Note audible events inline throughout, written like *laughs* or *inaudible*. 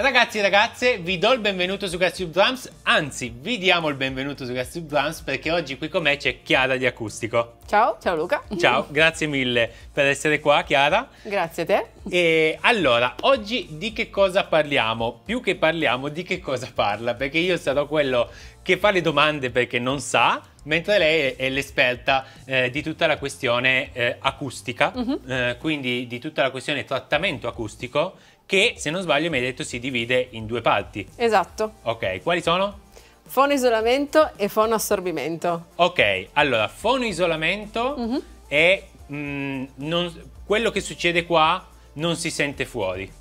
Ragazzi e ragazze, vi do il benvenuto su Gassub Drums, anzi, vi diamo il benvenuto su Gassub Drums perché oggi qui con me c'è Chiara di Acustico. Ciao, ciao Luca. Ciao, *laughs* grazie mille per essere qua Chiara. Grazie a te. E allora, oggi di che cosa parliamo? Più che parliamo, di che cosa parla? Perché io sarò quello che fa le domande perché non sa, mentre lei è l'esperta eh, di tutta la questione eh, acustica, uh mhm. -huh. eh, quindi di tutta la questione trattamento acustico che se non sbaglio mi hai detto si divide in due parti. Esatto. Ok, quali sono? Fono isolamento e fono assorbimento. Ok, allora fono isolamento mhm. mm -hmm. è mh, non, quello che succede qua non si sente fuori.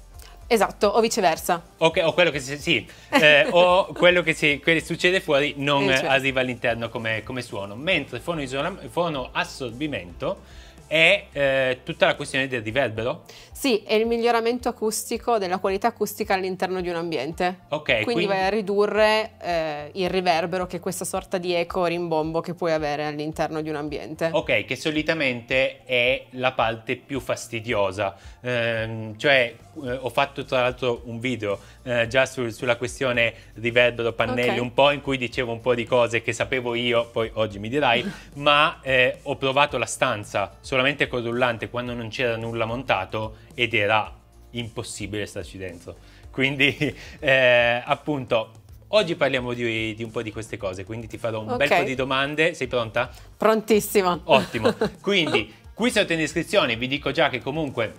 Esatto, o viceversa. Ok, o quello che, si, sì, eh, o *laughs* quello che, si, che succede fuori non arriva all'interno come, come, suono, mentre fono, fono assorbimento è eh, tutta la questione del riverbero? Sì, è il miglioramento acustico della qualità acustica all'interno di un ambiente. Ok. Quindi, quindi... vai a ridurre eh, il riverbero, che è questa sorta di eco rimbombo che puoi avere all'interno di un ambiente. Ok, che solitamente è la parte più fastidiosa. Ehm, cioè, eh, ho fatto tra l'altro un video eh, già sul, sulla questione di Verbero Pannelli, okay. un po' in cui dicevo un po' di cose che sapevo io, poi oggi mi dirai, *laughs* ma eh, ho provato la stanza solamente col rullante quando non c'era nulla montato ed era impossibile starci dentro. Quindi *laughs* eh, appunto Oggi parliamo di, di, un po' di queste cose, quindi ti farò un okay. bel po' di domande. Sei pronta? Prontissima. Ottimo. *laughs* Quindi, qui sotto in descrizione vi dico già che comunque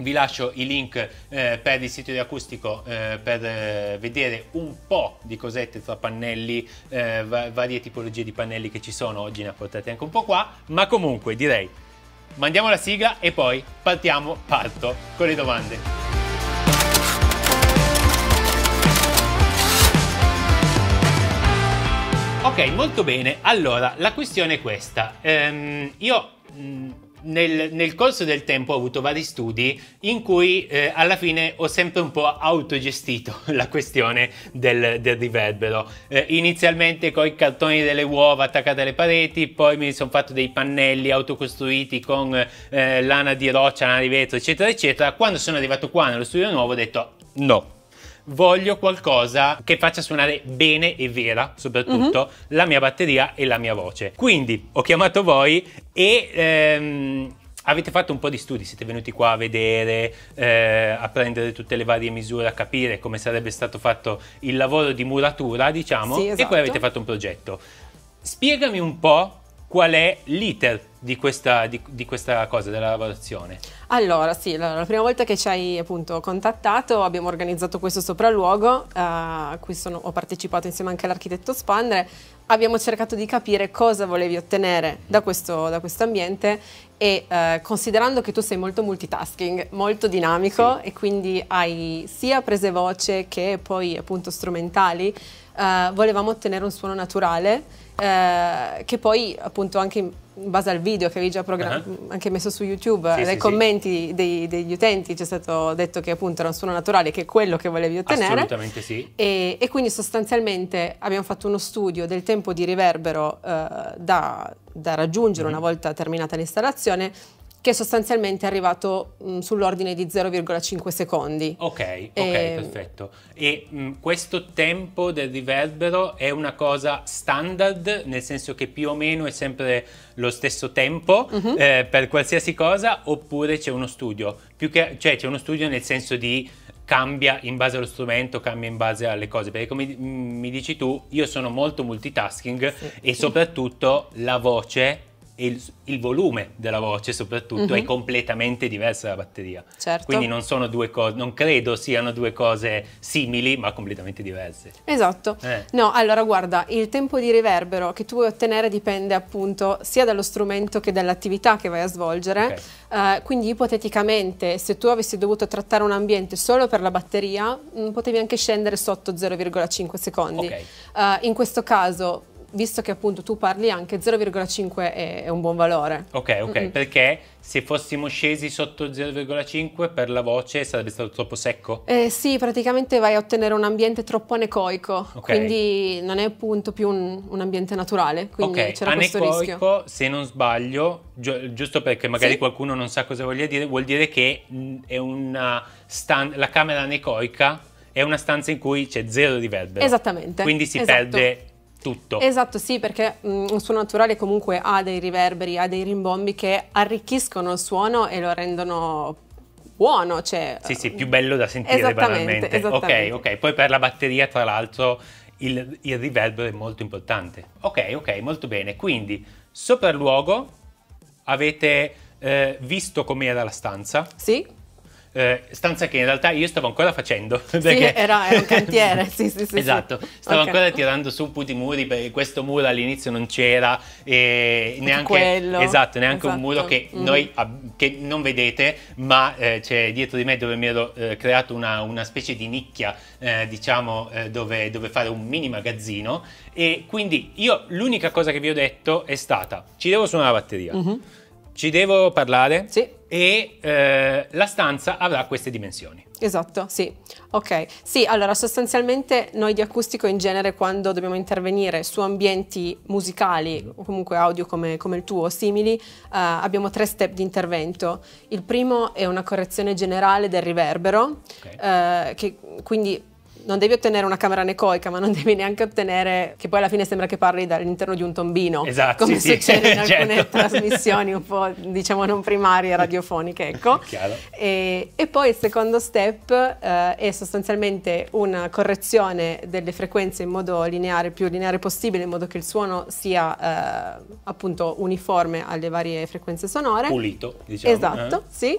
vi lascio i link eh, per il sito di acustico eh, per eh, vedere un po' di cosette tra pannelli, eh, va varie tipologie di pannelli che ci sono, oggi ne ho portati anche un po' qua, ma comunque direi mandiamo la sigla e poi partiamo, parto con le domande. Ok, molto bene, allora la questione è questa, ehm, io... Mh, mm, nel, nel, corso del tempo ho avuto vari studi in cui eh, alla fine ho sempre un po' autogestito *laughs* la questione del, del riverbero. Eh, inizialmente con i cartoni delle uova attaccate alle pareti, poi mi sono fatto dei pannelli autocostruiti con eh, lana di roccia, lana di vetro, eccetera, eccetera. Quando sono arrivato qua nello studio nuovo ho detto no voglio qualcosa che faccia suonare bene e vera, soprattutto, mm-hmm. la mia batteria e la mia voce. Quindi ho chiamato voi e... Ehm, avete fatto un po' di studi, siete venuti qua a vedere, eh, a prendere tutte le varie misure, a capire come sarebbe stato fatto il lavoro di muratura, diciamo, sì, esatto. e poi avete esatto. fatto un progetto. Spiegami un po' qual è l'iter di questa, di, di questa, cosa, della valutazione? Allora, sì, la, la, prima volta che ci hai appunto contattato abbiamo organizzato questo sopralluogo eh, a cui sono, ho partecipato insieme anche all'architetto Spandre. Abbiamo cercato di capire cosa volevi ottenere da questo, da quest ambiente e eh, considerando che tu sei molto multitasking, molto dinamico sì. e quindi hai sia prese voce che poi appunto strumentali, eh, volevamo ottenere un suono naturale eh, che poi appunto anche in base al video che avevi già uh ah. -huh. anche messo su YouTube, sì, nei sì, commenti sì. Dei, degli utenti ci è stato detto che appunto era un suono naturale, che è quello che volevi ottenere. Assolutamente sì. E, e quindi sostanzialmente abbiamo fatto uno studio del tempo di riverbero eh, da, da, raggiungere uh mm-hmm. -huh. una volta terminata l'installazione che sostanzialmente è arrivato mm, sull'ordine di 0,5 secondi. Ok, ok, perfetto. E mh, mm, questo tempo del riverbero è una cosa standard, nel senso che più o meno è sempre lo stesso tempo uh mhm. -huh. eh, per qualsiasi cosa, oppure c'è uno studio? Più che, cioè c'è uno studio nel senso di cambia in base allo strumento, cambia in base alle cose, perché come mm, mi dici tu, io sono molto multitasking sì. e soprattutto la voce e il, il volume della voce soprattutto mm -hmm. è mhm. completamente diverso dalla batteria. Certo. Quindi non sono due cose, non credo siano due cose simili ma completamente diverse. Esatto. Eh. No, allora guarda, il tempo di riverbero che tu vuoi ottenere dipende appunto sia dallo strumento che dall'attività che vai a svolgere. Okay. Eh, quindi ipoteticamente se tu avessi dovuto trattare un ambiente solo per la batteria mh, mm, potevi anche scendere sotto 0,5 secondi. Okay. Eh, in questo caso visto che appunto tu parli anche 0,5 è, è, un buon valore. Ok, ok, mm -mm. perché se fossimo scesi sotto 0,5 per la voce sarebbe stato troppo secco? Eh, sì, praticamente vai a ottenere un ambiente troppo anecoico, okay. quindi non è appunto più un, un ambiente naturale, quindi okay. c'era questo rischio. se non sbaglio, gi giusto perché magari sì? qualcuno non sa cosa voglia dire, vuol dire che mm, è una la camera anecoica è una stanza in cui c'è zero riverbero. Esattamente. Quindi si esatto. perde tutto. Esatto, sì, perché un mm, suono naturale comunque ha dei riverberi, ha dei rimbombi che arricchiscono il suono e lo rendono buono. Cioè... Sì, sì, eh, più bello da sentire esattamente, banalmente. Esattamente. Ok, ok. Poi per la batteria, tra l'altro, il, il riverbero è molto importante. Ok, ok, molto bene. Quindi, sopra luogo avete eh, visto com'era la stanza. Sì eh, stanza che in realtà io stavo ancora facendo. *laughs* Perché... Sì, era, era, un cantiere, sì, sì, sì. Esatto, stavo okay. ancora tirando su tutti i muri perché questo muro all'inizio non c'era e neanche, Quello. Esatto, neanche esatto. un muro esatto. che mm. noi che non vedete, ma eh, c'è dietro di me dove mi ero eh, creato una, una, specie di nicchia, eh, diciamo, eh, dove, dove fare un mini magazzino e quindi io l'unica cosa che vi ho detto è stata ci devo suonare la batteria. Mm -hmm ci devo parlare sì. e eh, la stanza avrà queste dimensioni. Esatto, sì. Ok, sì, allora sostanzialmente noi di acustico in genere quando dobbiamo intervenire su ambienti musicali o comunque audio come, come il tuo o simili eh, abbiamo tre step di intervento. Il primo è una correzione generale del riverbero, okay. eh, che quindi non devi ottenere una camera necoica, ma non *laughs* devi neanche ottenere, che poi alla fine sembra che parli dall'interno di un tombino, esatto, come sì, succede sì, in *laughs* certo. alcune certo. trasmissioni un po' diciamo non primarie radiofoniche, ecco. *laughs* E, e, poi il secondo step eh, è sostanzialmente una correzione delle frequenze in modo lineare, più lineare possibile, in modo che il suono sia eh, appunto uniforme alle varie frequenze sonore. Pulito, diciamo. Esatto, eh. sì.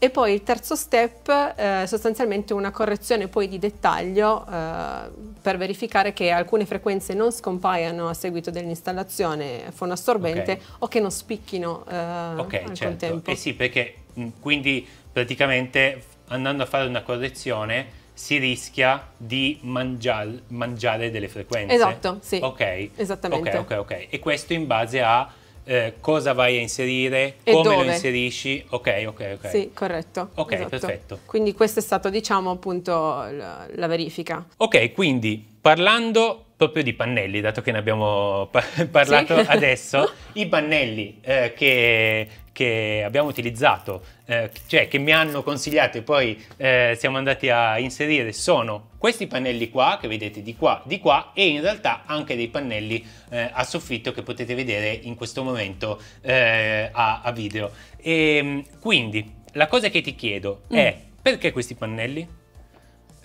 E poi il terzo step è eh, sostanzialmente una correzione poi di dettaglio eh, per verificare che alcune frequenze non scompaiano a seguito dell'installazione fonoassorbente okay. o che non spicchino eh, okay, al certo. contempo. Eh sì, perché mm, quindi praticamente andando a fare una correzione si rischia di mangiar, mangiare delle frequenze. Esatto, sì. Ok. Esattamente. Ok, ok, ok. E questo in base a eh, cosa vai a inserire, e come dove. lo inserisci. Ok, ok, ok. Sì, corretto. Ok, esatto. perfetto. Quindi questa è stata, diciamo, appunto la, la verifica. Ok, quindi parlando proprio di pannelli, dato che ne abbiamo pa- *laughs* parlato sì. adesso, *laughs* i pannelli eh, che, che, abbiamo utilizzato, eh, cioè che mi hanno consigliato e poi eh, siamo andati a inserire, sono questi pannelli qua, che vedete di qua, di qua, e in realtà anche dei pannelli eh, a soffitto che potete vedere in questo momento eh, a, a, video. E, ehm, quindi, la cosa che ti chiedo mm. è perché questi pannelli?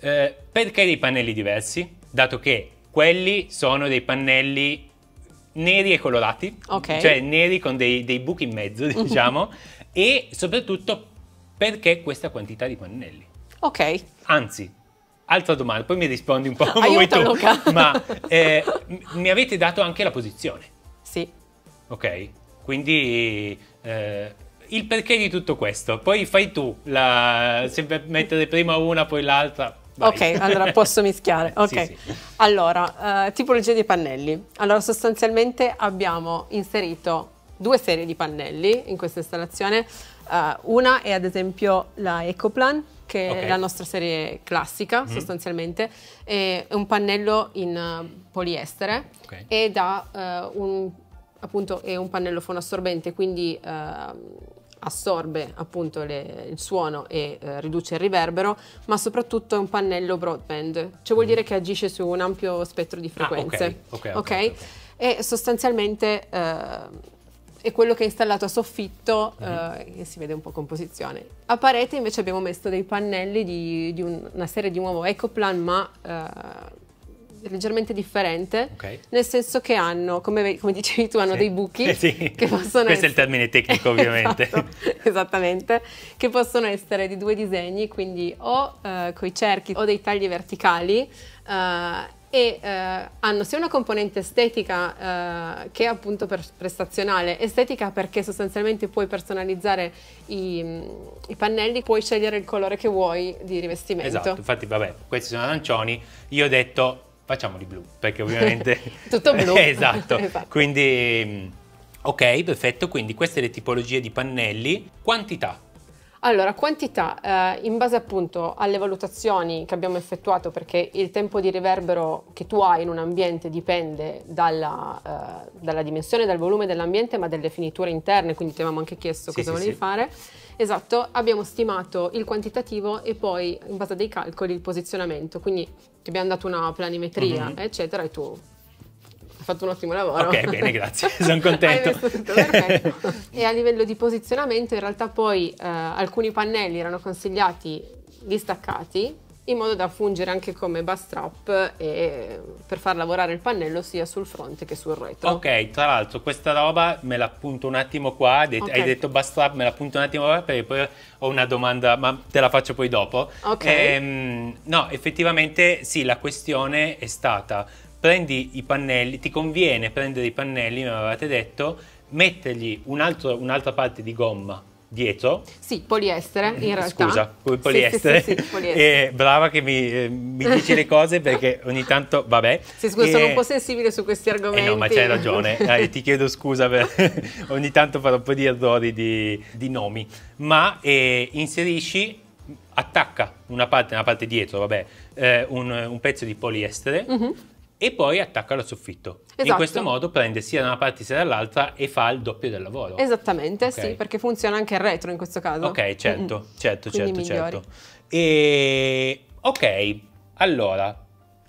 Eh, perché dei pannelli diversi? Dato che quelli sono dei pannelli neri e colorati, okay. cioè neri con dei, dei buchi in mezzo, *laughs* diciamo, e soprattutto perché questa quantità di pannelli? Ok. Anzi, altra domanda, poi mi rispondi un po' *laughs* come vuoi tu, Luca. ma eh, mi avete dato anche la posizione. Sì. Ok, quindi eh, il perché di tutto questo, poi fai tu, la, se mettere prima una poi l'altra, Vai. Ok, allora posso mischiare. *laughs* Okay. Sì, sì. Allora, eh, tipologia di pannelli. Allora, sostanzialmente abbiamo inserito due serie di pannelli in questa installazione. Uh, una è ad esempio la Ecoplan, che okay. è la nostra serie classica mm. sostanzialmente, è un pannello in eh, poliestere okay. ed ha uh, eh, un, appunto, è un pannello fonoassorbente, quindi... Uh, assorbe appunto le, il suono e eh, riduce il riverbero, ma soprattutto è un pannello broadband, cioè vuol mm. dire che agisce su un ampio spettro di ah, frequenze. Ah, okay, okay, okay? E sostanzialmente eh, è quello che è installato a soffitto, mhm. eh, che si vede un po' composizione. A parete invece abbiamo messo dei pannelli di, di un, una serie di nuovo Ecoplan, ma eh, leggermente differente, okay. nel senso che hanno, come, come dicevi tu, hanno sì. dei buchi *laughs* sì. che possono Questo essere... è il termine tecnico *laughs* ovviamente. esatto, esattamente, che possono essere di due disegni, quindi o eh, con i cerchi o dei tagli verticali eh, e eh, hanno sia una componente estetica eh, che appunto per, prestazionale. Estetica perché sostanzialmente puoi personalizzare i, i, pannelli, puoi scegliere il colore che vuoi di rivestimento. Esatto, infatti vabbè, questi sono arancioni, io ho detto facciamoli blu, perché ovviamente... *laughs* Tutto blu. *laughs* Esatto. esatto, quindi mm, ok, perfetto, quindi queste le tipologie di pannelli. Quantità? Allora, quantità, eh, in base appunto alle valutazioni che abbiamo effettuato, perché il tempo di riverbero che tu hai in un ambiente dipende dalla, eh, dalla dimensione, dal volume dell'ambiente, ma delle finiture interne, quindi ti avevamo anche chiesto sì, cosa sì, volevi sì. fare. Esatto, abbiamo stimato il quantitativo e poi in base a dei calcoli il posizionamento, quindi ti abbiamo dato una planimetria, mm-hmm. eccetera, e tu hai fatto un ottimo lavoro. Ok, bene, grazie, *laughs* sono contento. e a livello di posizionamento in realtà poi eh, alcuni pannelli erano consigliati distaccati in modo da fungere anche come bastrap e per far lavorare il pannello sia sul fronte che sul retro. Ok, tra l'altro questa roba me la l'appunto un attimo qua, det- okay. hai detto bastrap, me la l'appunto un attimo qua perché poi ho una domanda, ma te la faccio poi dopo. Ok. Ehm, no, effettivamente sì, la questione è stata, prendi i pannelli, ti conviene prendere i pannelli, me avevate detto, mettergli un altro, un'altra parte di gomma dietro. Sì, poliestere in realtà. Scusa, poliestere. Sì, sì, sì, poliestere. *laughs* Eh, brava che mi, eh, mi, dici le cose perché ogni tanto, vabbè. Sì, scusa, e... sono un eh, po' sensibile su questi argomenti. Eh no, ma c'hai ragione, eh, *laughs* ti chiedo scusa per *laughs* ogni tanto farò un po' di errori di, di nomi. Ma eh, inserisci, attacca una parte, una parte dietro, vabbè, un, un, pezzo di poliestere. Mm-hmm e poi attacca al soffitto. Esatto. In questo modo prende sia da una parte sia dall'altra e fa il doppio del lavoro. Esattamente, okay. sì, perché funziona anche il retro in questo caso. Ok, certo, mm -mm. certo, Quindi certo, migliori. certo. E ok, allora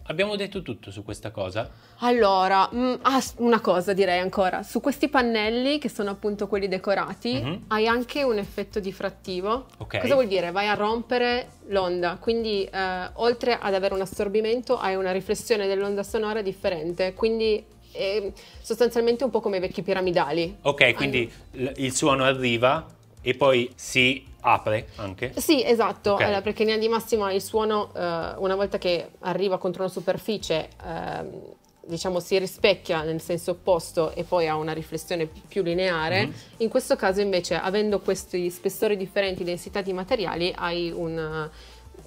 Abbiamo detto tutto su questa cosa? Allora, mh, mm, ah, una cosa direi ancora. Su questi pannelli, che sono appunto quelli decorati, mm-hmm. hai anche un effetto diffrattivo. Okay. Cosa vuol dire? Vai a rompere l'onda, quindi eh, oltre ad avere un assorbimento hai una riflessione dell'onda sonora differente, quindi è sostanzialmente un po' come i vecchi piramidali. Ok, quindi All... il suono arriva, e poi si apre anche? Sì, esatto, okay. allora, perché in linea di massima il suono eh, una volta che arriva contro una superficie eh, diciamo si rispecchia nel senso opposto e poi ha una riflessione più lineare, mm. in questo caso invece avendo questi spessori differenti, densità di materiali hai un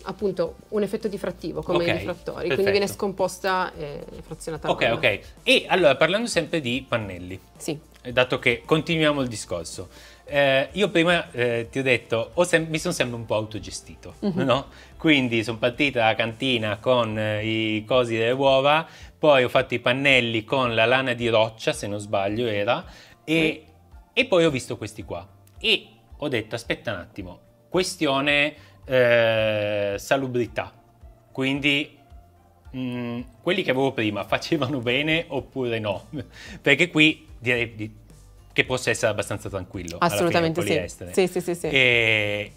appunto un effetto diffrattivo come okay, i rifrattori, perfetto. quindi viene scomposta e frazionata. Ok, ok. E allora parlando sempre di pannelli. Sì. Dato che continuiamo il discorso. Eh, io prima eh, ti ho detto, ho mi sono sempre un po' autogestito, uh mhm. -huh. no? Quindi sono partita alla cantina con eh, i cosi delle uova, poi ho fatto i pannelli con la lana di roccia, se non sbaglio era, e, uh e poi ho visto questi qua. E ho detto, aspetta un attimo, questione eh, salubrità. Quindi mh, mm, quelli che avevo prima facevano bene oppure no? *laughs* Perché qui direi che possa essere abbastanza tranquillo. Assolutamente fine, sì. sì. Sì, sì, E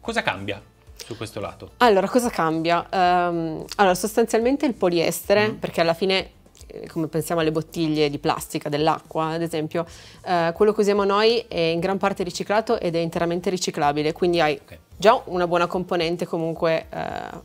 cosa cambia su questo lato? Allora, cosa cambia? Um, allora, sostanzialmente il poliestere, mm. perché alla fine eh, come pensiamo alle bottiglie di plastica, dell'acqua ad esempio, eh, quello che usiamo noi è in gran parte riciclato ed è interamente riciclabile, quindi hai okay già una buona componente comunque eh,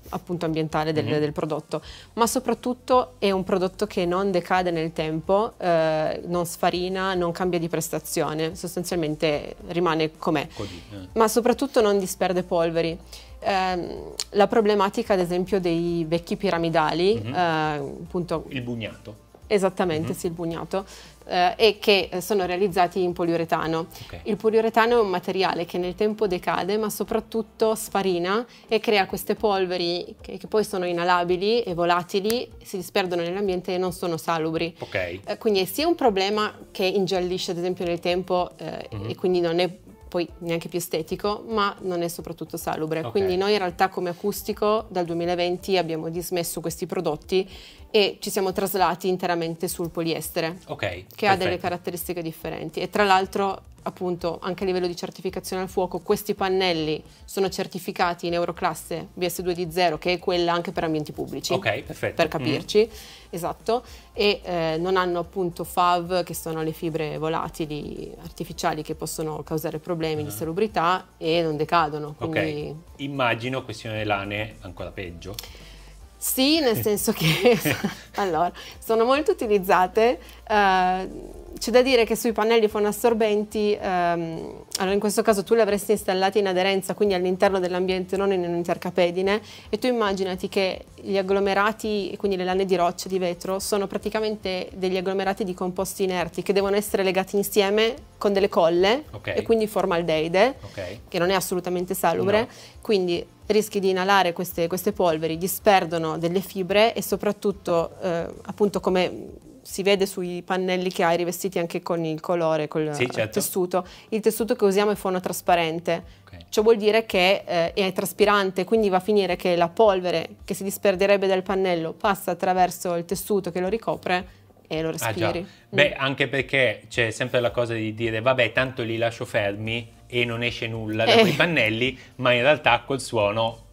appunto ambientale del, mm -hmm. del, prodotto, ma soprattutto è un prodotto che non decade nel tempo, eh, non sfarina, non cambia di prestazione, sostanzialmente rimane com'è, eh. ma soprattutto non disperde polveri. Eh, la problematica ad esempio dei vecchi piramidali, mm -hmm. appunto... Il bugnato Esattamente, mm-hmm. sì, il bugnato. Eh, e che eh, sono realizzati in poliuretano. Okay. Il poliuretano è un materiale che nel tempo decade, ma soprattutto sfarina e crea queste polveri che, che poi sono inalabili e volatili, si disperdono nell'ambiente e non sono salubri. Okay. Eh, quindi è sia un problema che ingiallisce, ad esempio, nel tempo eh, mm-hmm. e quindi non è poi neanche più estetico, ma non è soprattutto salubre. Okay. Quindi noi in realtà come acustico dal 2020 abbiamo dismesso questi prodotti e ci siamo traslati interamente sul poliestere, okay, che perfetto. ha delle caratteristiche differenti. E tra l'altro appunto anche a livello di certificazione al fuoco, questi pannelli sono certificati in Euroclasse BS2 di 0, che è quella anche per ambienti pubblici. Ok, perfetto. Per capirci, mm. esatto. E eh, non hanno appunto FAV, che sono le fibre volatili artificiali che possono causare problemi mm. di salubrità e non decadono. Quindi... Ok, immagino questione lane ancora peggio. Sì, nel *laughs* senso che *laughs* allora, sono molto utilizzate. Eh, c'è da dire che sui pannelli fonoassorbenti, ehm, allora in questo caso tu li avresti installati in aderenza, quindi all'interno dell'ambiente, non in un'intercapedine, e tu immaginati che gli agglomerati, quindi le lane di roccia, di vetro, sono praticamente degli agglomerati di composti inerti che devono essere legati insieme con delle colle okay. e quindi formaldeide, okay. che non è assolutamente salubre, no. quindi rischi di inalare queste, queste polveri, disperdono delle fibre e soprattutto eh, appunto come si vede sui pannelli che hai rivestiti anche con il colore, con sì, eh, certo. tessuto. Il tessuto che usiamo è fonotrasparente, okay. ciò vuol dire che eh, è traspirante, quindi va a finire che la polvere che si disperderebbe dal pannello passa attraverso il tessuto che lo ricopre e lo ah, respiri. Ah, Beh, mm. anche perché c'è sempre la cosa di dire, vabbè, tanto li lascio fermi e non esce nulla eh. quei pannelli, ma in realtà col suono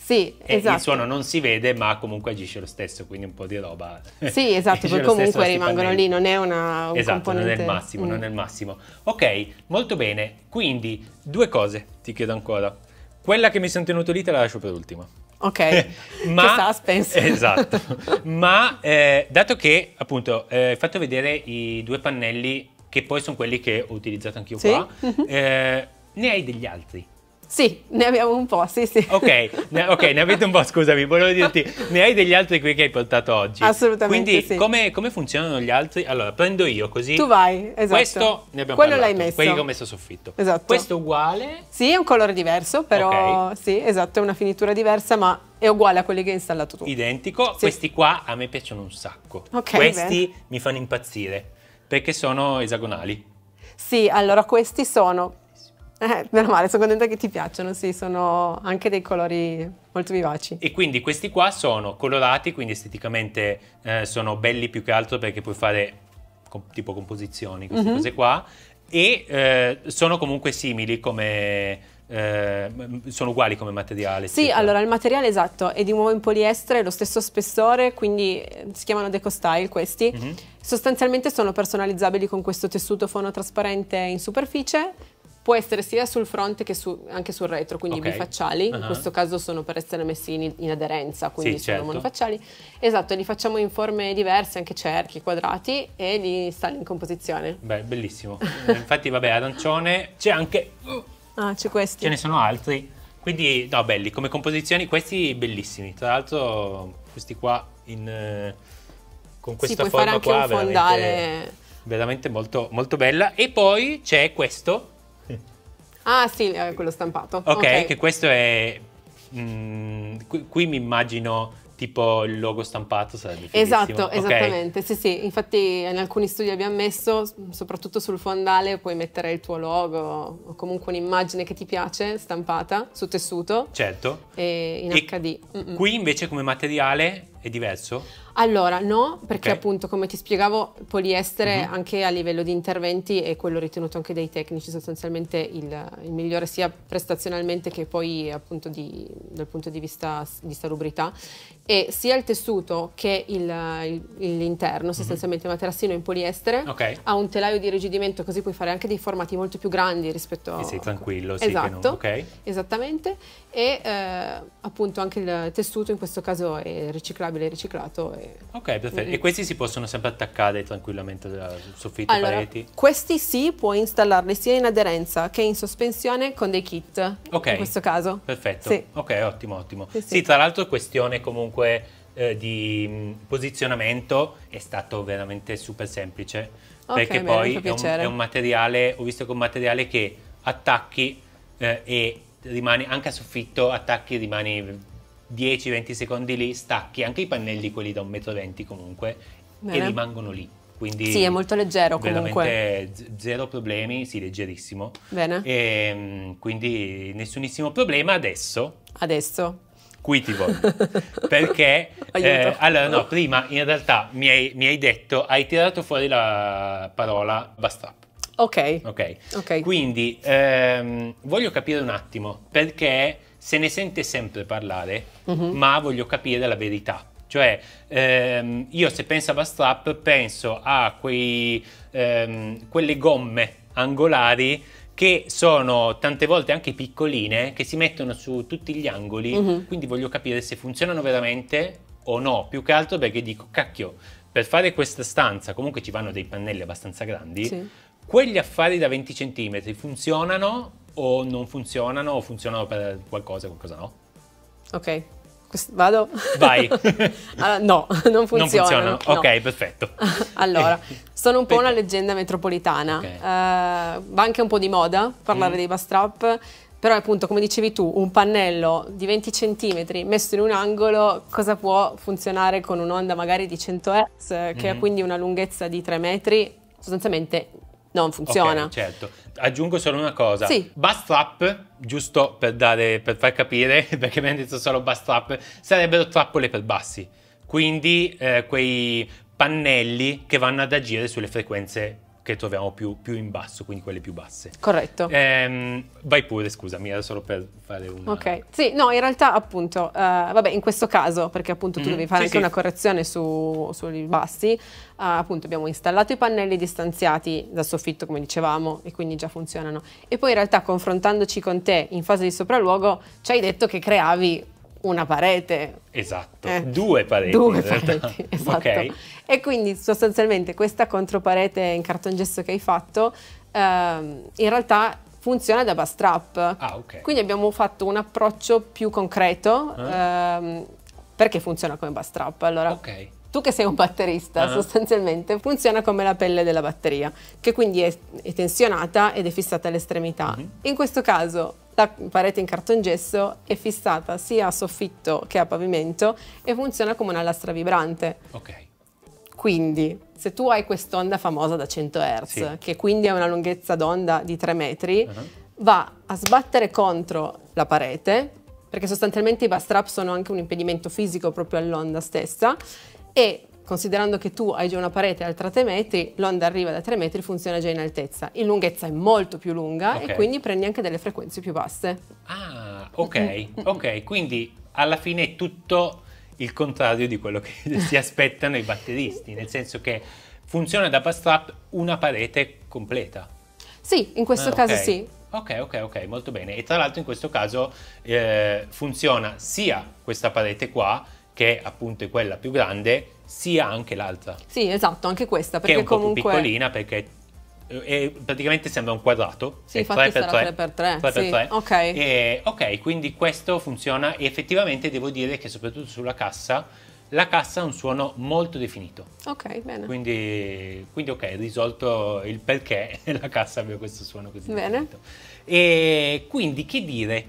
sì, e esatto. Il suono non si vede, ma comunque agisce lo stesso, quindi un po' di roba. Sì, esatto, *laughs* poi comunque rimangono lì, non è una un Esatto, componente... non è il massimo, mm. non è il mm. massimo. Ok, molto bene. Quindi due cose ti chiedo ancora. Quella che mi sono tenuto lì te la lascio per ultima. Ok, *laughs* ma, suspense. *laughs* Esatto, ma eh, dato che appunto eh, hai eh, fatto vedere i due pannelli che poi sono quelli che ho utilizzato anch'io sì? qua, mhm. eh, ne hai degli altri? Sì, ne abbiamo un po', sì, sì. Okay ne, ok, ne, avete un po', scusami, volevo dirti, ne hai degli altri qui che hai portato oggi? Assolutamente Quindi sì. come, come, funzionano gli altri? Allora, prendo io così. Tu vai, esatto. Questo ne abbiamo Quello parlato. l'hai messo. Quello che ho messo soffitto. Esatto. Questo è uguale? Sì, è un colore diverso, però okay. sì, esatto, è una finitura diversa, ma è uguale a quelli che hai installato tu. Identico, sì. questi qua a me piacciono un sacco. Okay, questi bene. mi fanno impazzire, perché sono esagonali. Sì, allora questi sono eh, meno male, sono contenta che ti piacciono, sì, sono anche dei colori molto vivaci. E quindi questi qua sono colorati, quindi esteticamente eh, sono belli più che altro perché puoi fare com tipo composizioni, queste mm -hmm. cose qua, e eh, sono comunque simili come... Eh, sono uguali come materiale? Sì, certo. allora il materiale esatto è di nuovo in poliestere, lo stesso spessore, quindi eh, si chiamano deco style questi. Mm -hmm. Sostanzialmente sono personalizzabili con questo tessuto fono trasparente in superficie, può essere sia sul fronte che su, anche sul retro, quindi okay. bifacciali, uh-huh. in questo caso sono per essere messi in, in aderenza, quindi sì, sono certo. monofacciali. Esatto, li facciamo in forme diverse, anche cerchi, quadrati e li sale in composizione. Beh, bellissimo. Infatti, vabbè, arancione c'è anche... Uh, ah, c'è questi. Ce ne sono altri. Quindi, no, belli, come composizioni, questi bellissimi. Tra l'altro, questi qua in, eh, con questa sì, forma qua... Sì, puoi fare anche qua, un fondale... Veramente, veramente molto, molto bella. E poi c'è questo Ah sì, eh, quello stampato. Ok, okay. che questo è... Mm, qui, qui mi immagino tipo il logo stampato sarebbe fighissimo. Esatto, esattamente. Sì, sì, infatti in alcuni studi abbiamo messo, soprattutto sul fondale, puoi mettere il tuo logo o comunque un'immagine che ti piace stampata su tessuto. Certo. E in e HD. Mm-mm. Qui invece come materiale è diverso? Allora, no, perché okay. appunto, come ti spiegavo, poliestere mm-hmm. anche a livello di interventi è quello ritenuto anche dai tecnici sostanzialmente il, il migliore sia prestazionalmente che poi appunto di, dal punto di vista di salubrità e sia il tessuto che il, il, l'interno, mhm. sostanzialmente mm-hmm. materassino in poliestere, okay. ha un telaio di rigidimento così puoi fare anche dei formati molto più grandi rispetto a... E sei tranquillo, sì, esatto, non... okay. esattamente, e eh, appunto anche il tessuto in questo caso è riciclabile, è riciclato. È Ok, perfetto. E questi si possono sempre attaccare tranquillamente al soffitto, allora, pareti? Questi sì, puoi installarli sia in aderenza che in sospensione con dei kit. Ok. In questo caso. Perfetto. Sì. Ok, ottimo, ottimo. Sì, sì. sì tra l'altro questione comunque eh, di mm, posizionamento è stato veramente super semplice. Okay, perché bene, poi è un, è un, materiale, ho visto che è un materiale che attacchi eh, e rimani anche a soffitto, attacchi e rimani 10-20 secondi lì, stacchi anche i pannelli quelli da 1,20 m comunque Bene. e rimangono lì. Quindi sì, è molto leggero comunque. Zero problemi, sì, leggerissimo. Bene. E, ehm, quindi nessunissimo problema adesso. Adesso. Qui ti voglio. *laughs* Perché, eh, allora no, prima in realtà mi hai, mi hai detto, hai tirato fuori la parola basta. Ok. Ok. Quindi ehm, voglio capire un attimo perché se ne sente sempre parlare, mm-hmm. ma voglio capire la verità. Cioè, ehm, io se penso a Bastrap penso a quei, ehm, quelle gomme angolari che sono tante volte anche piccoline, che si mettono su tutti gli angoli, mm-hmm. quindi voglio capire se funzionano veramente o no, più che altro perché dico, cacchio, per fare questa stanza comunque ci vanno dei pannelli abbastanza grandi, sì. quegli affari da 20 cm funzionano o non funzionano o funzionano per qualcosa e qualcosa no. Ok, Vado? Vai. uh, *laughs* no, *laughs* non funzionano. Non funzionano. No. Ok, perfetto. *laughs* allora, sono un po' una leggenda metropolitana. Okay. Uh, va anche un po' di moda parlare mm. dei bus trap, però appunto, come dicevi tu, un pannello di 20 cm messo in un angolo, cosa può funzionare con un'onda magari di 100 Hz, che mm. ha quindi una lunghezza di 3 metri? Sostanzialmente non funziona. Okay, certo. Aggiungo solo una cosa. Sì. trap, giusto per, dare, per far capire, *laughs* perché mi hanno detto solo trap, sarebbero trappole per bassi. Quindi eh, quei pannelli che vanno ad agire sulle frequenze che troviamo più, più, in basso, quindi quelle più basse. Corretto. Ehm, vai pure, scusami, era solo per fare una... Ok, sì, no, in realtà appunto, uh, vabbè, in questo caso, perché appunto mm, tu mm-hmm. devi fare sì, anche sì. una correzione su, sui bassi, uh, appunto abbiamo installato i pannelli distanziati dal soffitto, come dicevamo, e quindi già funzionano. E poi in realtà confrontandoci con te in fase di sopralluogo, ci hai detto che creavi una parete. Esatto, eh. due pareti. Due pareti, *laughs* esatto. Okay. E quindi sostanzialmente questa controparete in cartongesso che hai fatto ehm, in realtà funziona da bastrap. Ah, okay. Quindi abbiamo fatto un approccio più concreto uh ah. -huh. Ehm, perché funziona come bastrap. Allora, okay. tu che sei un batterista uh ah. -huh. sostanzialmente funziona come la pelle della batteria che quindi è, è tensionata ed è fissata all'estremità. Uh mhm. -huh. In questo caso la parete in cartongesso è fissata sia a soffitto che a pavimento e funziona come una lastra vibrante. Okay. Quindi, se tu hai quest'onda famosa da 100 Hz, sì. che quindi ha una lunghezza d'onda di 3 metri, uh -huh. va a sbattere contro la parete, perché sostanzialmente i trap sono anche un impedimento fisico proprio all'onda stessa, e considerando che tu hai già una parete alta 3 metri, l'onda arriva da 3 metri, e funziona già in altezza. In lunghezza è molto più lunga okay. e quindi prendi anche delle frequenze più basse. Ah, ok, ok, quindi alla fine è tutto il contrario di quello che *laughs* si aspettano i batteristi, nel senso che funziona da bus trap una parete completa. Sì, in questo ah, caso okay. sì. Ok, ok, ok, molto bene. E tra l'altro in questo caso eh, funziona sia questa parete qua, che appunto è quella più grande, sia anche l'altra. Sì, esatto, anche questa. Perché che è un comunque... po' più piccolina perché e praticamente sembra un quadrato. Sì, infatti 3 sarà 3x3. 3x3. Sì, 3. ok. E, ok, quindi questo funziona e effettivamente devo dire che soprattutto sulla cassa, la cassa ha un suono molto definito. Ok, bene. Quindi, quindi ok, risolto il perché *laughs* la cassa abbia questo suono così bene. definito. E quindi che dire?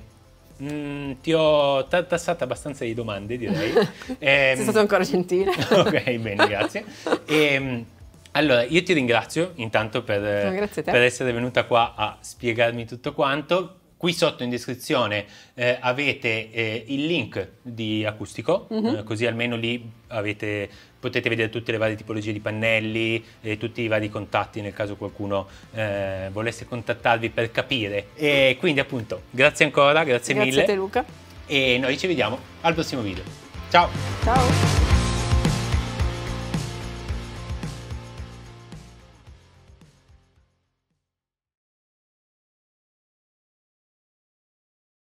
Mm, ti ho tassato abbastanza di domande, direi. ehm, *laughs* Sei stato ehm, ancora gentile. *laughs* ok, bene, grazie. Ehm, allora, io ti ringrazio intanto per, eh, per essere venuta qua a spiegarmi tutto quanto. Qui sotto in descrizione eh, avete eh, il link di acustico, mm-hmm. eh, così almeno lì avete, potete vedere tutte le varie tipologie di pannelli e tutti i vari contatti nel caso qualcuno eh, volesse contattarvi per capire. E quindi appunto, grazie ancora, grazie, grazie mille. Grazie a te Luca. E noi ci vediamo al prossimo video. Ciao! Ciao!